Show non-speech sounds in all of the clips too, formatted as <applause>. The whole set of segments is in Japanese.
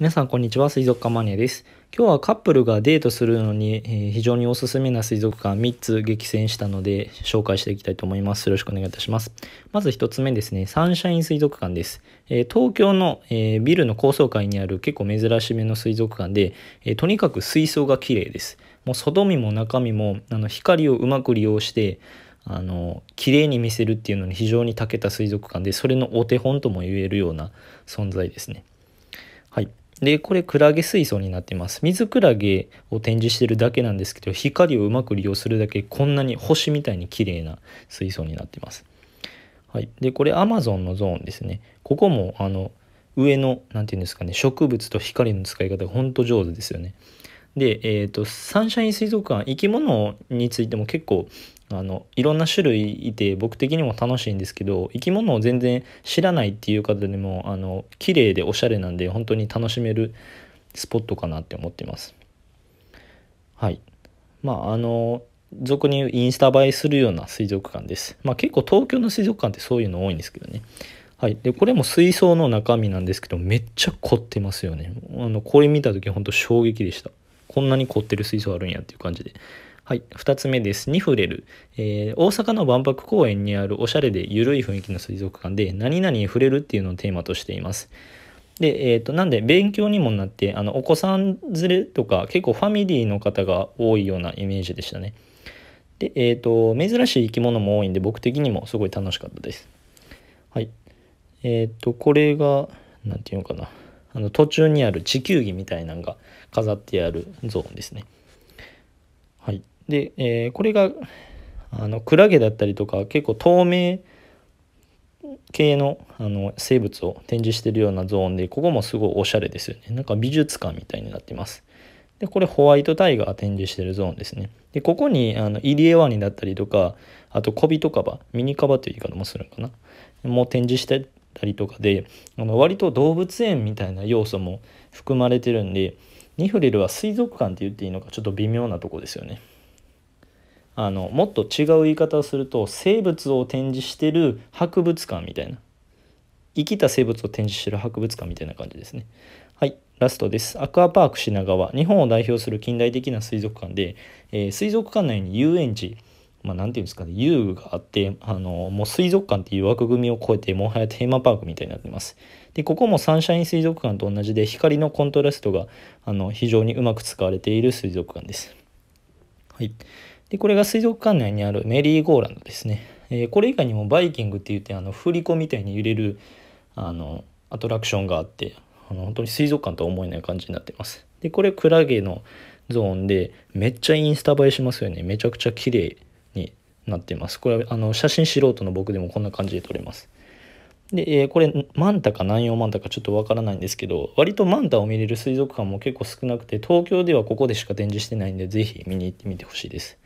皆さんこんにちは、水族館マニアです。今日はカップルがデートするのに、え非常におすすめな水族館3つ激戦したので紹介していきたいと思います。よろしくお願いいたします。まず1つ目ですね、サンシャイン水族館です。え東京の、えビルの高層階にある結構珍しめの水族館で、えとにかく水槽が綺麗です。もう外見も中身もあの光をうまく利用して、あの綺麗に見せるっていうのに非常に長けた水族館でそれのお手本とも言えるような存在ですね。はい、で、これクラゲ水槽になってます。水クラゲを展示してるだけなんですけど、光をうまく利用するだけこんなに星みたいに綺麗な水槽になってます。はい。で、これ Amazon のゾーンですね。ここもあの上の何て言うんですかね、植物と光の使い方がほんと上手ですよね。で、えーと、サンシャイン水族館生き物についても結構あのいろんな種類いて僕的にも楽しいんですけど生き物を全然知らないっていう方でもあの綺麗でおしゃれなんで本当に楽しめるスポットかなって思っています。はいまああの俗に言うインスタ映えするような水族館です。まあ、結構東京の水族館ってそういうの多いんですけどね。はい、でこれも水槽の中身なんですけどめっちゃ凝ってますよね。あのこれ見た時本当衝撃でした。こんなに凝ってる水槽あるんやっていう感じで。はい、2つ目です。に触れる、えー、大阪の万博公園にあるおしゃれで緩い雰囲気の水族館で、何々に触れるっていうのをテーマとしています。で、えーと、なんで勉強にもなってあのお子さん連れとか結構ファミリーの方が多いようなイメージでしたね。で、えーと、珍しい生き物も多いんで僕的にもすごい楽しかったです。はい。えっ、ー、とこれが何て言うのかな。あの途中にある地球儀みたいなんが飾ってあるゾーンですね。はい、で、えー、これがあのクラゲだったりとか結構透明系のあの生物を展示してるようなゾーンでここもすごいおしゃれですよねなんか美術館みたいになってますでこれホワイトタイガー展示してるゾーンですねでここにあのイリエワニだったりとかあとビとカバミニカバという言い方もするのかなもう展示してたりとかであの割と動物園みたいな要素も含まれてるんでニフレルは水族館って言っていいのかちょっと微妙なとこですよね。あのもっと違う言い方をすると生物を展示してる博物館みたいな生きた生物を展示してる博物館みたいな感じですね。はい、ラストです。アクアパーク品川、日本を代表する近代的な水族館で、えー、水族館内に遊園地、まあ、ていうんですかね、遊具があって、あの、もう水族館っていう枠組みを超えて、もはやテーマパークみたいになってます。で、ここもサンシャイン水族館と同じで、光のコントラストが、あの、非常にうまく使われている水族館です。はい。で、これが水族館内にあるメリーゴーランドですね。えー、これ以外にもバイキングって言って、あの、振り子みたいに揺れる、あの、アトラクションがあって、あの、本当に水族館とは思えない感じになってます。で、これクラゲのゾーンで、めっちゃインスタ映えしますよね。めちゃくちゃ綺麗なっていますこれあの写真素人の僕でもこんな感じで撮れますで、えー、これマンタか南洋マンタかちょっとわからないんですけど割とマンタを見れる水族館も結構少なくて東京ではここでしか展示してないんで是非見に行ってみてほしいです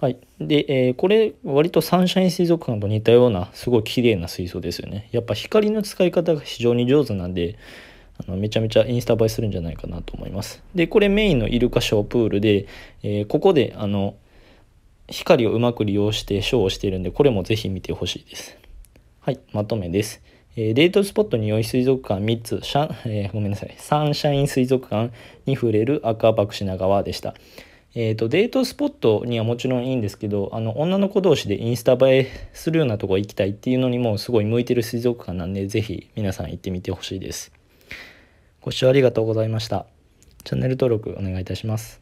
はい、で、えー、これ割とサンシャイン水族館と似たようなすごい綺麗な水槽ですよねやっぱ光の使い方が非常に上手なんであのめちゃめちゃインスタ映えするんじゃないかなと思いますでこれメインのイルカショープールで、えー、ここであの光をうまく利用してショーをしているんで、これもぜひ見てほしいです。はい、まとめです。えー、デートスポットに良い水族館3つ、シャ <laughs> えー、ごめんなさい、サンシャイン水族館に触れるアクアパク品川でした。えーと、デートスポットにはもちろんいいんですけどあの女の子同士でインスタ映えするようなとこ行きたいっていうのにもすごい向いてる水族館なんで是非皆さん行ってみてほしいですご視聴ありがとうございましたチャンネル登録お願いいたします